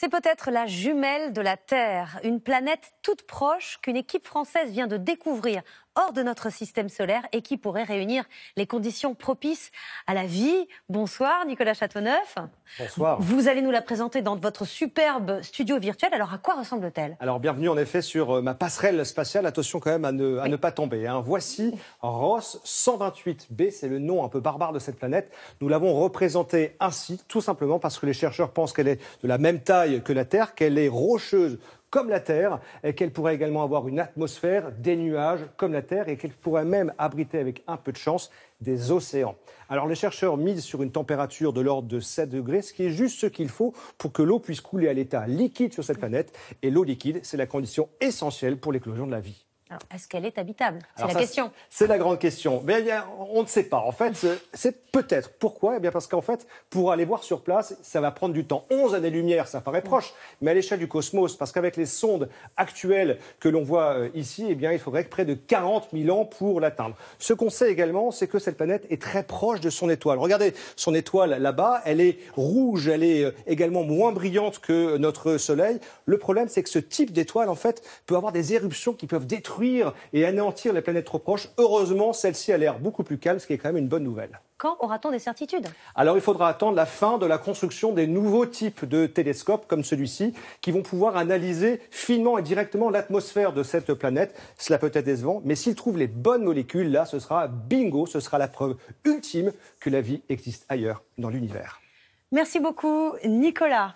C'est peut-être la jumelle de la Terre, une planète toute proche qu'une équipe française vient de découvrir hors de notre système solaire et qui pourrait réunir les conditions propices à la vie. Bonsoir Nicolas Châteauneuf. Bonsoir. Vous allez nous la présenter dans votre superbe studio virtuel. Alors à quoi ressemble-t-elle Alors bienvenue en effet sur euh, ma passerelle spatiale. Attention quand même à ne, pas tomber. Hein. Voici Ross 128b, c'est le nom un peu barbare de cette planète. Nous l'avons représentée ainsi, tout simplement parce que les chercheurs pensent qu'elle est de la même taille que la Terre, qu'elle est rocheuse comme la Terre, et qu'elle pourrait également avoir une atmosphère, des nuages comme la Terre, et qu'elle pourrait même abriter avec un peu de chance des océans. Alors les chercheurs misent sur une température de l'ordre de 7 degrés, ce qui est juste ce qu'il faut pour que l'eau puisse couler à l'état liquide sur cette planète. Et l'eau liquide, c'est la condition essentielle pour l'éclosion de la vie. Alors, ah, est-ce qu'elle est habitable C'est la question. C'est la grande question. Mais eh bien, on ne sait pas. En fait, c'est peut-être. Pourquoi Eh bien, parce qu'en fait, pour aller voir sur place, ça va prendre du temps. 11 années-lumière, ça paraît mm. proche, mais à l'échelle du cosmos, parce qu'avec les sondes actuelles que l'on voit euh, ici, eh bien, il faudrait près de 40 000 ans pour l'atteindre. Ce qu'on sait également, c'est que cette planète est très proche de son étoile. Regardez son étoile là-bas, elle est rouge, elle est euh, également moins brillante que notre Soleil. Le problème, c'est que ce type d'étoile, en fait, peut avoir des éruptions qui peuvent détruire et anéantir les planètes trop proches. Heureusement, celle-ci a l'air beaucoup plus calme, ce qui est quand même une bonne nouvelle. Quand aura-t-on des certitudes Alors il faudra attendre la fin de la construction des nouveaux types de télescopes comme celui-ci qui vont pouvoir analyser finement et directement l'atmosphère de cette planète. Cela peut être décevant, mais s'ils trouvent les bonnes molécules, là ce sera bingo, ce sera la preuve ultime que la vie existe ailleurs dans l'univers. Merci beaucoup Nicolas.